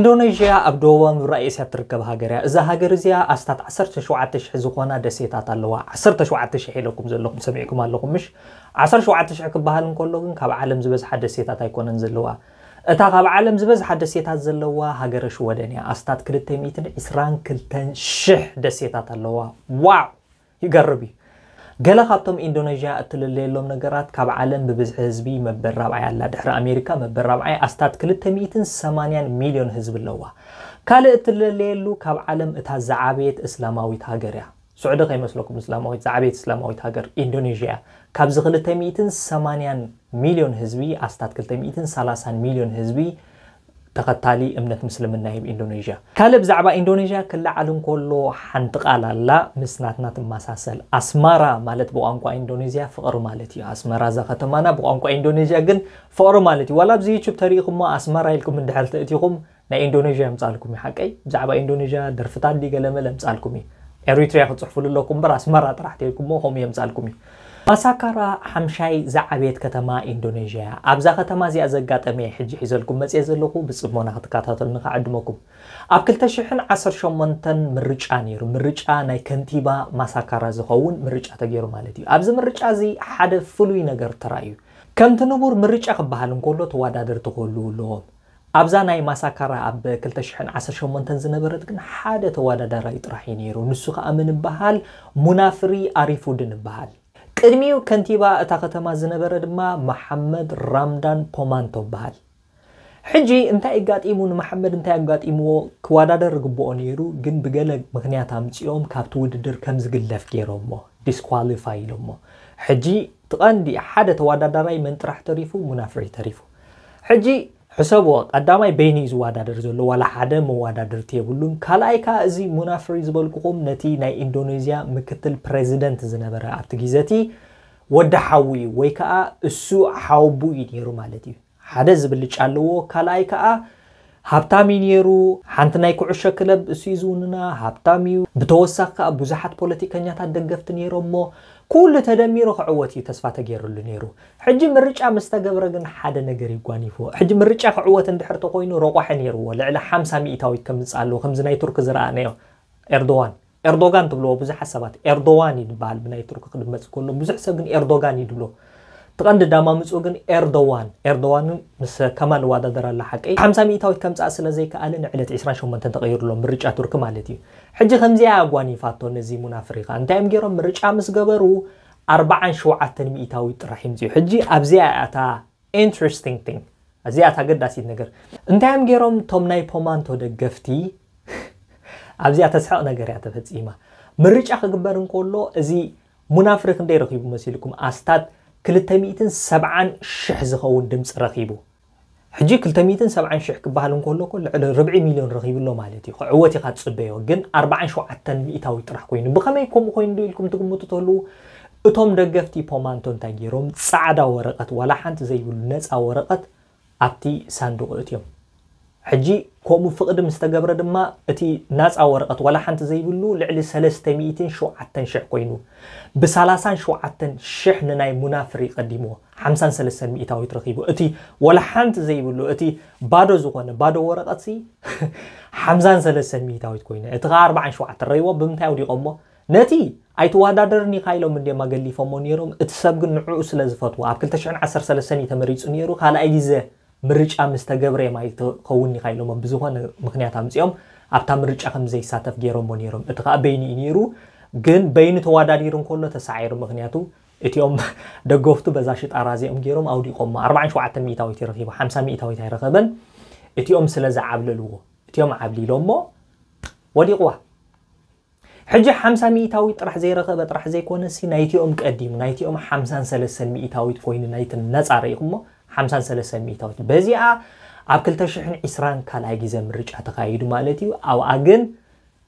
ኢንዶኔዥያ ኣብ ደቡባዊ ምብራቅ እስያ ትርከብ ሃገር እያ እዛ ሃገር እዚኣ ኣስታት 17000 ዝኾና ደሴታት ኣለዋ 17000 ኢለኩም ዘለኹም ሰሚዕኩም ኣለኹም ምሽ 17000 ክበሃል እንከሎ ግን ካብ ዓለም ዝበዝሓ ደሴታት ኣይኮነን ዘለዋ እታ ካብ ዓለም ዝበዝሓ ደሴታት ዘለዋ ሃገረ ሽወደን እያ ኣስታት 222 ደሴታት ኣለዋ ዋው ይገርብ እዩ ገለ ካብቶም ኢንዶኔዥያ እትልለየሎም ነገራት ካብ ዓለም ብብዝሒ ህዝቢ መበል ራብዓይ ኣላ ድሕሪ ኣሜሪካ መበል ራብዓይ ኣስታት 280 ሚልዮን ህዝቢ ኣለዋ ካልእ እትልለየሉ ካብ ዓለም እታ ዝዓበየት እስላማዊት ሃገር እያ ስዑዲ ከይመስለኩም እስላማዊት ዝዓበየት እስላማዊት ሃገር ኢንዶኔዥያ ካብዚ 280 ሚልዮን ህዝቢ ኣስታት 230 ሚልዮን ህዝቢ تقتالي امنة مسلم النايب اندونيسيا كالب زعبا اندونيسيا كل عالم كله حنتقال لا مسناتنا تمساسل اسمارا مالت بوانكو اندونيسيا فقر مالتي اسمارا زختمانا بوانكو اندونيسيا جن فقر مالتي ولا بزي تشوف تاريخ ما اسمارا لكم من دحل تاتيكم نا اندونيسيا مصالكم حقي زعبا اندونيسيا درفتان دي قلمل مصالكم اريتريا خصحفوا لكم براس مره طرحت لكم هم يمصالكم ማሳካራ ሓምሻይ ዝዓብየት ከተማ ኢንዶኔዥያ ኣብዛ ከተማ እዚኣ ዘጋጠመ ሕጂ ሒዘልኩም መፅአ ዘለኹ ብፅሞና ክትከታተሉኒ ንክዕድመኩም ኣብ 218 ምርጫ ነይሩ ምርጫ ናይ ከንቲባ ማሳካራ ዝኸውን ምርጫ ተገይሩ ማለት እዩ ኣብዚ ምርጫ እዚ ሓደ ፍሉይ ነገር ተራእዩ ከምቲ ንቡር ምርጫ ክበሃል እንከሎ ተወዳደርቲ ክህልው ኣለዎም ኣብዛ ናይ ማሳካራ ኣብ 218 ዝነበረት ግን ሓደ ተወዳዳራይ ጥራሕ እዩ ነይሩ ንሱ ከዓ ምንበሃል ሙናፍሪ ኣሪፉድ ንበሃል ቅድሚኡ ከንቲባ እታ ከተማ ዝነበረ ድማ መሓመድ ራምዳን ፖማንቶ ይበሃል ሕጂ እንታይ ኣጋጢሙ ንመሓመድ እንታይ ኣጋጢምዎ ክወዳደር ግብኦ ነይሩ ግን ብገለ ምክንያት ኣምፂኦም ካብቲ ውድድር ከም ዝግለፍ ገይሮሞ ዲስኳሊፋይ ኢሎሞ ሕጂ ትቐንዲ ሓደ ተወዳዳራይ መንጥራሕ ተሪፉ ሙናፍሪ ተሪፉ ሕጂ ሕሰቦ ቀዳማይ በይኒ እዩ ዝወዳደር ዘሎ ዋላ ሓደ መወዳድርቲ የብሉን ካልኣይ ከዓ እዚ ሙናፍሪ ዝበልክኹም ነቲ ናይ ኢንዶኔዝያ ምክትል ፕሬዚደንት ዝነበረ ኣብቲ ግዜ እቲ ወዲ ሓዊ እዩ ወይ ከዓ እሱ ሓውቡ እዩ ነይሩ ማለት እዩ ሓደ ዝብልጫ ኣለዎ ካልኣይ ከዓ ሃብታም እዩ ነይሩ ሓንቲ ናይ ኩዕሾ ክለብ እሱ እዩ ዝውንና ሃብታም እዩ ብተወሳኺ ከዓ ብዙሓት ፖለቲከኛታት ደገፍቲ ሞ ኩሉ ተደሚሩ ክዕወት እዩ ተስፋ ተገይሩሉ ነይሩ ሕጂ ምርጫ ምስ ተገብረ ግን ሓደ ነገር ይጓኒፎ ሕጂ ምርጫ ክዕወት እንድሕርቲ ኮይኑ ረቋሒ ነይርዎ ልዕሊ ሓምሳ ሚእታዊት ከምፅ ኣለዎ ከምዚ ናይ ቱርክ ዝረኣነዮ ኤርዶዋን ኤርዶጋን ትብልዎ ብዙሓት ሰባት ኤርዶዋን ይድበሃል ብናይ ቱርክ ክድመፅ ከሎ ብዙሕ ሰብ ግን ኤርዶጋን ይድብሎ ብቐንዲ ዳማምፁ ግን ኤርዶዋን ኤርዶዋን ምስ ከማል ዋዳደር ኣላ ሓቀይ 50 ሚታዊት ከምፃእ ስለ ዘይከኣለ ንዕለት 28 ተቐይሩሎ ምርጫ ቱርክ ማለት እዩ ሕጂ ከምዚኣ ኣጓኒፋቶ ነዚ ሙናፍሪካ እንታይ እዮም ገይሮም ምርጫ ምስ ገበሩ 47 ሚታዊት ጥራሕ ይምፅኡ ሕጂ ኣብዚኣ ኣታ ኢንትረስቲንግ ቲንግ እዚኣ እታ ኣገዳሲት ነገር እንታይ እዮም ገይሮም እቶም ናይ ፖማንቶ ደገፍቲ ኣብዚኣ ተስሕቕ ነገር እያ ተፈፂማ ምርጫ ክግበር እንከሎ እዚ ሙናፍሪክ እንደይ ረኪቡ መሲልኩም ኣስታት كلتميتن سبعان شح زخون دمس رخيبو حجي كلتميتن سبعان شح كبهالون كله كل على ربع مليون رخيب الله مالتي عواتي قاد صبيو جن أربعان شو عتن بيتاو يطرح كوين بخمي كوم كوين دو لكم تقوم تطولو اتوم دقفتي بومانتون تنجيروم سعدا ورقت ولا حانت زي بلو نس او ورقت أبتي ساندو قلت يوم حجي كومو فقد مستقبرة دما اتي ناس اوارقت ولا حانت زي بلو لعلي سلستميتين شو عطن شح قوينو بسالاسان شو عطن شح نناي منافري قديمو حمسان سلستان مئتا ويترخيبو اتي ولا حانت زي اتي بادو زوغن بادو ورقت سي حمسان سلستان مئتا ويتكوينو اتغار بعن شو عطن ريوو بمتا ودي قمو نتي ايتو وادا در نيخايلو من دي مغلي فمو نيرو اتساب قن نعو سلزفتو عبكل تشعن عسر سلستاني تمريتسو نيرو خالا ايجيزه ምርጫ ምስ ተገብረ ማለት ክኸውን ይካኢሎሞም ብዝኾነ ምክንያት ኣምፅኦም ኣብታ ምርጫ ከምዘይሳተፍ ገይሮሞ ነይሮም እቲ ከዓ በይኒ እዩ ነይሩ ግን በይኒ ተዋዳዲሩ እንከሎ ተሳዒሩ ምክንያቱ እቲኦም ደገፍቱ በዛ ሽጣራ እዚኦም ገይሮም ኣውዲቆሞ 47 ሚእታዊት ይረኪቡ 50 ሚእታዊት ኣይረኸበን እቲኦም ስለዝዓብለልዎ እቲኦም ዓብሊሎሞ ወዲቑዋ ሕጂ 50 ሚታዊት ጥራሕ ዘይረኸበ ጥራሕ ዘይኮነ ናይቲኦም ቀዲሙ ናይቲኦም 53 ሚታዊት ኮይኑ ናይቲ ነፃ ርኢኹሞ 53 ሚእታዎች በዚኣ ኣብ 220 ካልኣይ ግዜ ምርጫ ተካይዱ ማለት እዩ ኣብኣ ግን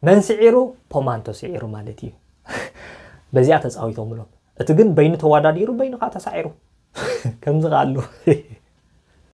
መን ስዒሩ ፖማንቶ ስዒሩ ማለት እዩ በዚኣ ተፃዊቶምሎም እቲ ግን በይኒ ተወዳዲሩ በይኒ ከዓ ተሳዒሩ ከምዚ ከኣሉ